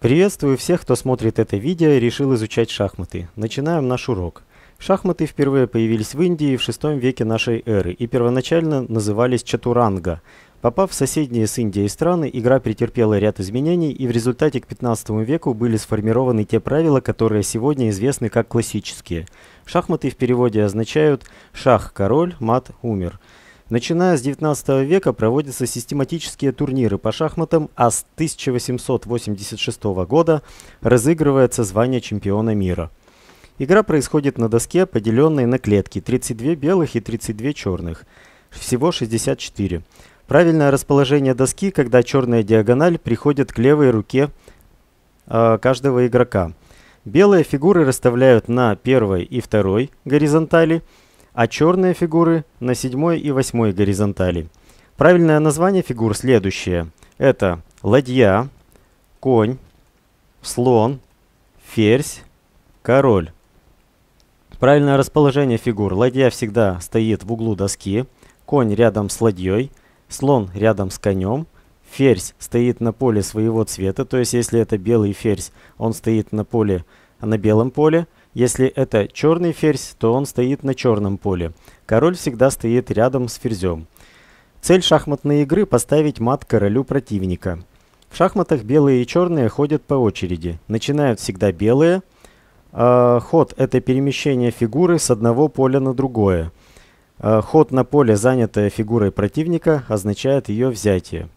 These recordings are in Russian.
Приветствую всех, кто смотрит это видео и решил изучать шахматы. Начинаем наш урок. Шахматы впервые появились в Индии в VI веке нашей эры и первоначально назывались чатуранга. Попав в соседние с Индией страны, игра претерпела ряд изменений и в результате к 15 веку были сформированы те правила, которые сегодня известны как классические. Шахматы в переводе означают «шах – король, мат – умер». Начиная с 19 века проводятся систематические турниры по шахматам, а с 1886 года разыгрывается звание чемпиона мира. Игра происходит на доске, поделенной на клетки 32 белых и 32 черных. Всего 64. Правильное расположение доски, когда черная диагональ приходит к левой руке э, каждого игрока. Белые фигуры расставляют на первой и второй горизонтали – а черные фигуры на седьмой и восьмой горизонтали. Правильное название фигур следующее. Это ладья, конь, слон, ферзь, король. Правильное расположение фигур. Ладья всегда стоит в углу доски, конь рядом с ладьей, слон рядом с конем, ферзь стоит на поле своего цвета, то есть если это белый ферзь, он стоит на поле, на белом поле, если это черный ферзь, то он стоит на черном поле. Король всегда стоит рядом с ферзем. Цель шахматной игры – поставить мат королю противника. В шахматах белые и черные ходят по очереди. Начинают всегда белые. Э, ход – это перемещение фигуры с одного поля на другое. Э, ход на поле, занятое фигурой противника, означает ее взятие.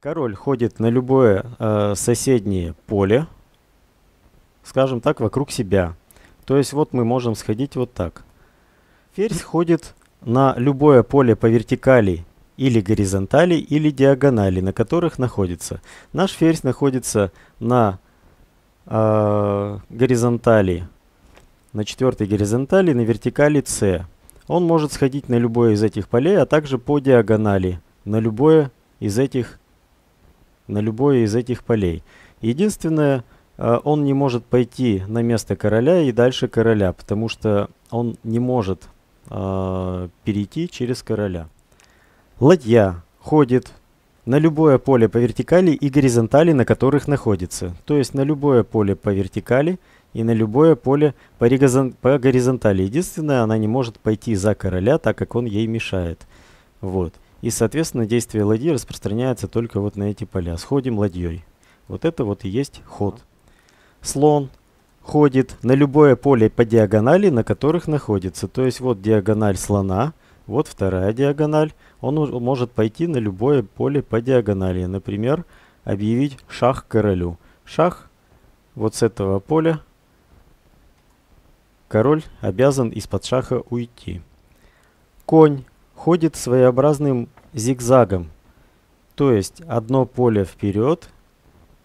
Король ходит на любое э, соседнее поле, скажем так, вокруг себя. То есть вот мы можем сходить вот так. Ферзь ходит на любое поле по вертикали или горизонтали, или диагонали, на которых находится. Наш ферзь находится на э, горизонтали, на четвертой горизонтали, на вертикали С. Он может сходить на любое из этих полей, а также по диагонали, на любое из этих на любое из этих полей. Единственное, э, он не может пойти на место короля и дальше короля, потому что он не может э, перейти через короля. Ладья ходит на любое поле по вертикали и горизонтали, на которых находится. То есть на любое поле по вертикали и на любое поле по, по горизонтали. Единственное, она не может пойти за короля, так как он ей мешает. Вот. И, соответственно, действие ладьи распространяется только вот на эти поля. Сходим ладьей. Вот это вот и есть ход. Слон ходит на любое поле по диагонали, на которых находится. То есть вот диагональ слона, вот вторая диагональ. Он может пойти на любое поле по диагонали. Например, объявить шах королю. Шах вот с этого поля король обязан из-под шаха уйти. Конь ходит своеобразным зигзагом. То есть одно поле вперед,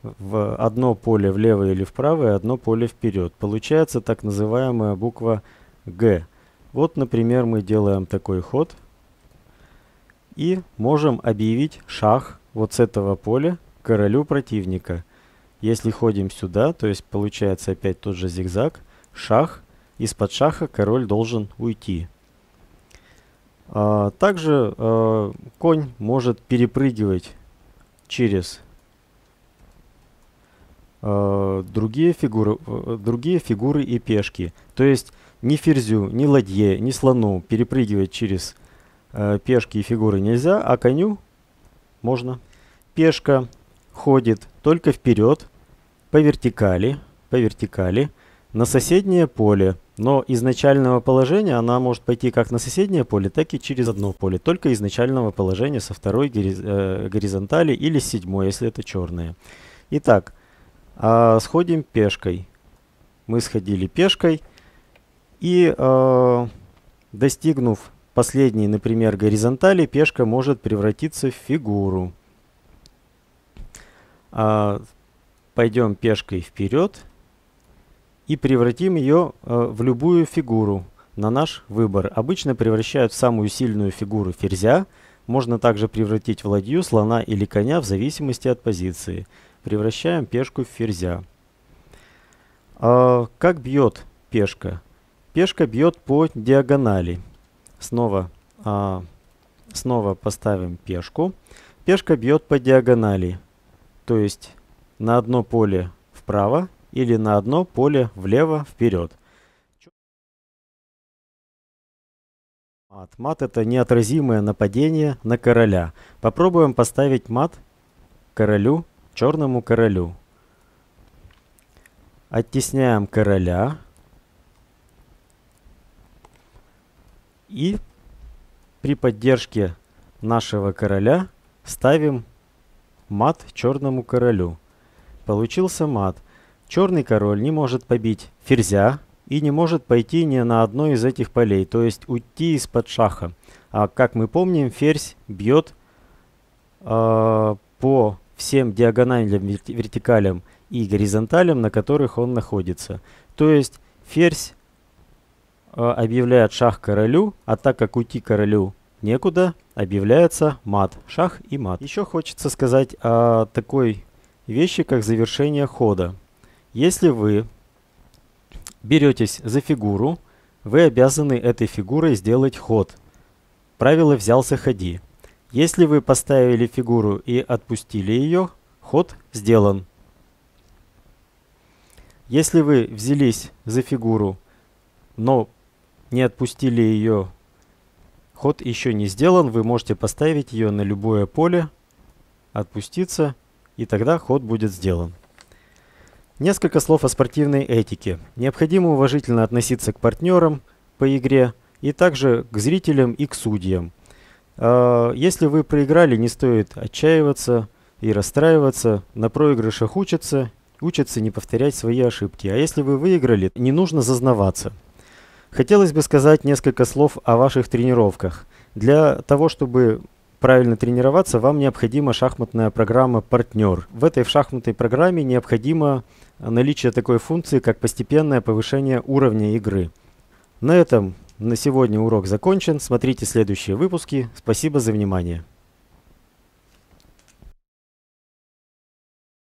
в одно поле влево или вправо и одно поле вперед. Получается так называемая буква Г. Вот, например, мы делаем такой ход и можем объявить шах вот с этого поля королю противника. Если ходим сюда, то есть получается опять тот же зигзаг, шах, из-под шаха король должен уйти. А, также а, конь может перепрыгивать через а, другие, фигуры, другие фигуры и пешки. То есть ни ферзю, ни ладье, ни слону перепрыгивать через пешки и фигуры нельзя, а коню можно. Пешка ходит только вперед по вертикали, по вертикали на соседнее поле. Но изначального положения она может пойти как на соседнее поле, так и через одно поле. Только изначального положения со второй э, горизонтали или седьмой, если это черное. Итак, а, сходим пешкой. Мы сходили пешкой. И а, достигнув последней, например, горизонтали, пешка может превратиться в фигуру. А, пойдем пешкой вперед и превратим ее э, в любую фигуру на наш выбор. Обычно превращают в самую сильную фигуру ферзя. Можно также превратить в ладью, слона или коня в зависимости от позиции. Превращаем пешку в ферзя. А, как бьет пешка? Пешка бьет по диагонали. Снова, а, снова поставим пешку. Пешка бьет по диагонали. То есть на одно поле вправо или на одно поле влево-вперед. Мат. Мат это неотразимое нападение на короля. Попробуем поставить мат королю, черному королю. Оттесняем короля. И при поддержке нашего короля ставим мат черному королю. Получился мат. Черный король не может побить ферзя и не может пойти ни на одно из этих полей, то есть уйти из-под шаха. А как мы помним, ферзь бьет э, а, по всем диагональным вертикалям и горизонталям, на которых он находится. То есть ферзь э, объявляет шах королю, а так как уйти королю некуда, объявляется мат, шах и мат. Еще хочется сказать о такой вещи, как завершение хода. Если вы беретесь за фигуру, вы обязаны этой фигурой сделать ход. Правило «взялся, ходи». Если вы поставили фигуру и отпустили ее, ход сделан. Если вы взялись за фигуру, но не отпустили ее, ход еще не сделан, вы можете поставить ее на любое поле, отпуститься, и тогда ход будет сделан. Несколько слов о спортивной этике. Необходимо уважительно относиться к партнерам по игре и также к зрителям и к судьям. А, если вы проиграли, не стоит отчаиваться и расстраиваться. На проигрышах учатся, учатся не повторять свои ошибки. А если вы выиграли, не нужно зазнаваться. Хотелось бы сказать несколько слов о ваших тренировках. Для того, чтобы правильно тренироваться, вам необходима шахматная программа «Партнер». В этой шахматной программе необходимо наличие такой функции, как постепенное повышение уровня игры. На этом на сегодня урок закончен. Смотрите следующие выпуски. Спасибо за внимание.